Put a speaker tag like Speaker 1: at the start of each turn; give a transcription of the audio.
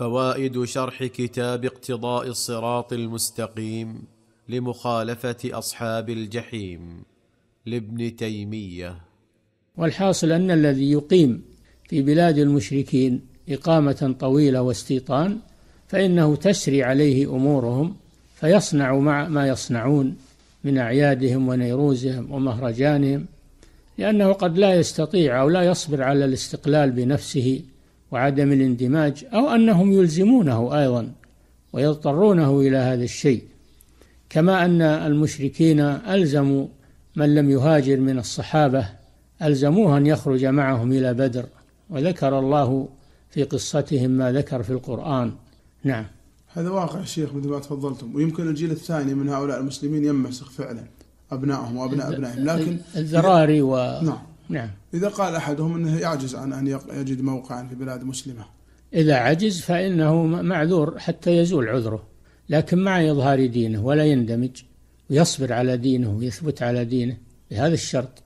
Speaker 1: فوائد شرح كتاب اقتضاء الصراط المستقيم لمخالفه اصحاب الجحيم لابن تيميه
Speaker 2: والحاصل ان الذي يقيم في بلاد المشركين اقامه طويله واستيطان فانه تسري عليه امورهم فيصنع مع ما يصنعون من اعيادهم ونيروزهم ومهرجانهم لانه قد لا يستطيع او لا يصبر على الاستقلال بنفسه وعدم الاندماج أو أنهم يلزمونه أيضا ويضطرونه إلى هذا الشيء كما أن المشركين ألزموا من لم يهاجر من الصحابة ألزموه أن يخرج معهم إلى بدر وذكر الله في قصتهم ما ذكر في القرآن نعم
Speaker 3: هذا واقع شيخ مثل ما تفضلتم ويمكن الجيل الثاني من هؤلاء المسلمين يمسخ فعلا أبنائهم وأبناء أبنائهم لكن الذراري و... نعم نعم إذا قال أحدهم أنه يعجز عن أن يجد موقعا في بلاد مسلمة
Speaker 2: إذا عجز فإنه معذور حتى يزول عذره لكن مع إظهار دينه ولا يندمج ويصبر على دينه ويثبت على دينه بهذا الشرط